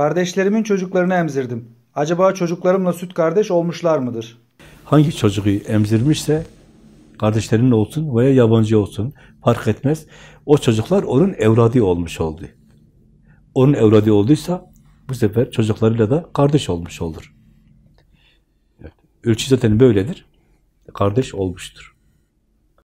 Kardeşlerimin çocuklarını emzirdim. Acaba çocuklarımla süt kardeş olmuşlar mıdır? Hangi çocuğu emzirmişse kardeşlerinin olsun veya yabancı olsun fark etmez. O çocuklar onun evladı olmuş oldu. Onun evladı olduysa bu sefer çocuklarıyla da kardeş olmuş olur. Ölçü zaten böyledir. Kardeş olmuştur.